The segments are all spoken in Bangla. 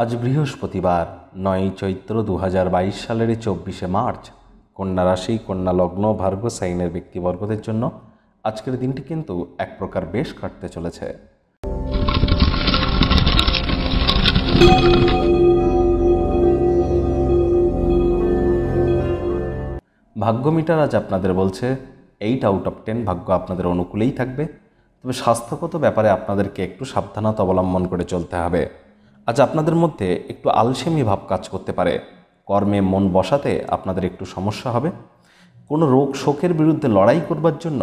আজ বৃহস্পতিবার নয় চৈত্র দু বাইশ সালের চব্বিশে মার্চ কন্যা রাশি কন্যা লগ্ন ভার্গ সাইনের ব্যক্তিবর্গদের জন্য আজকের দিনটি কিন্তু এক প্রকার বেশ কাটতে চলেছে ভাগ্য মিটার আজ আপনাদের বলছে এইট আউট অফ টেন ভাগ্য আপনাদের অনুকূলেই থাকবে তবে স্বাস্থ্যগত ব্যাপারে আপনাদেরকে একটু সাবধানতা অবলম্বন করে চলতে হবে আজ আচ্ছা, আপনাদের মধ্যে একটু আলসেমি ভাব কাজ করতে পারে কর্মে মন বসাতে আপনাদের একটু সমস্যা হবে কোনো রোগ শোকের বিরুদ্ধে লড়াই করবার জন্য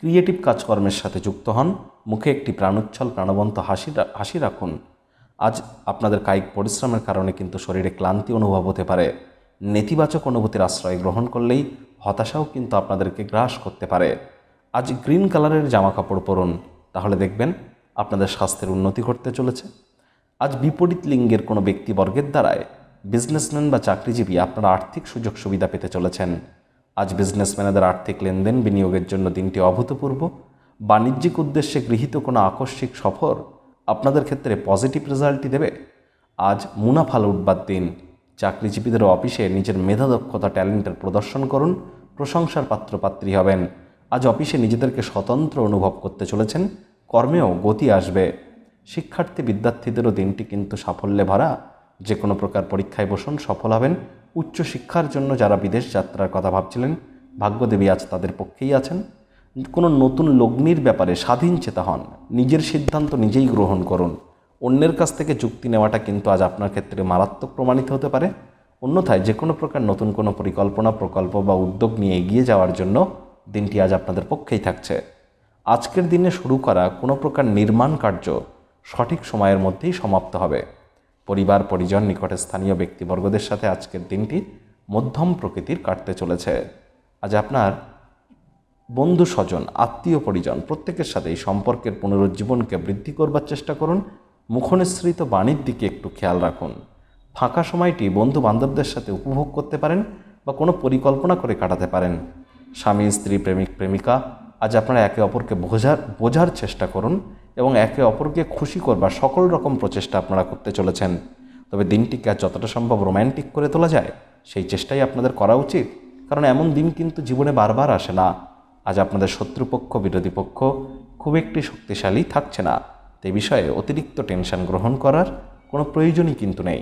ক্রিয়েটিভ কাজকর্মের সাথে যুক্ত হন মুখে একটি প্রাণোচ্ছল প্রাণবন্ত হাসি হাসি রাখুন আজ আপনাদের কায়িক পরিশ্রমের কারণে কিন্তু শরীরে ক্লান্তি অনুভব হতে পারে নেতিবাচক অনুভূতির আশ্রয় গ্রহণ করলেই হতাশাও কিন্তু আপনাদেরকে গ্রাস করতে পারে আজ গ্রিন কালারের জামা কাপড় পরুন তাহলে দেখবেন আপনাদের স্বাস্থ্যের উন্নতি ঘটতে চলেছে আজ বিপরীত লিঙ্গের কোনো ব্যক্তিবর্গের দ্বারায় বিজনেসম্যান বা চাকরিজীবী আপনারা আর্থিক সুযোগ সুবিধা পেতে চলেছেন আজ বিজনেসম্যানেদের আর্থিক লেনদেন বিনিয়োগের জন্য দিনটি অভূতপূর্ব বাণিজ্যিক উদ্দেশ্যে গৃহীত কোনো আকস্মিক সফর আপনাদের ক্ষেত্রে পজিটিভ রেজাল্টই দেবে আজ মুনাফা লুটবার দিন চাকরিজীবীদের অফিসে নিজের মেধা দক্ষতা ট্যালেন্টের প্রদর্শন করুন প্রশংসার পাত্রপাত্রী হবেন আজ অফিসে নিজেদেরকে স্বতন্ত্র অনুভব করতে চলেছেন কর্মেও গতি আসবে শিক্ষার্থী বিদ্যার্থীদেরও দিনটি কিন্তু সাফল্যে ভরা যে কোনো প্রকার পরীক্ষায় বসুন সফল হবেন উচ্চশিক্ষার জন্য যারা বিদেশ যাত্রার কথা ভাবছিলেন ভাগ্যদেবী আজ তাদের পক্ষেই আছেন কোনো নতুন লগ্নির ব্যাপারে স্বাধীন চেতা হন নিজের সিদ্ধান্ত নিজেই গ্রহণ করুন অন্যের কাছ থেকে যুক্তি নেওয়াটা কিন্তু আজ আপনার ক্ষেত্রে মারাত্মক প্রমাণিত হতে পারে অন্যথায় যে কোনো প্রকার নতুন কোনো পরিকল্পনা প্রকল্প বা উদ্যোগ নিয়ে এগিয়ে যাওয়ার জন্য দিনটি আজ আপনাদের পক্ষেই থাকছে আজকের দিনে শুরু করা কোনো প্রকার নির্মাণ কার্য সঠিক সময়ের মধ্যেই সমাপ্ত হবে পরিবার পরিজন নিকটে স্থানীয় ব্যক্তিবর্গদের সাথে আজকের দিনটি মধ্যম প্রকৃতির কাটতে চলেছে আজ আপনার বন্ধু স্বজন আত্মীয় পরিজন প্রত্যেকের সাথে এই সম্পর্কের পুনরুজ্জীবনকে বৃদ্ধি করবার চেষ্টা করুন মুখনিসৃত বাণীর দিকে একটু খেয়াল রাখুন ফাঁকা সময়টি বন্ধু বান্ধবদের সাথে উপভোগ করতে পারেন বা কোনো পরিকল্পনা করে কাটাতে পারেন স্বামী স্ত্রী প্রেমিক প্রেমিকা আজ আপনারা একে অপরকে বোঝার বোঝার চেষ্টা করুন এবং একে অপরকে খুশি করবার সকল রকম প্রচেষ্টা আপনারা করতে চলেছেন তবে দিনটিকে যতটা সম্ভব রোম্যান্টিক করে তোলা যায় সেই চেষ্টাই আপনাদের করা উচিত কারণ এমন দিন কিন্তু জীবনে বারবার আসে না আজ আপনাদের শত্রুপক্ষ বিরোধী পক্ষ খুব একটি শক্তিশালী থাকছে না তে বিষয়ে অতিরিক্ত টেনশন গ্রহণ করার কোনো প্রয়োজনই কিন্তু নেই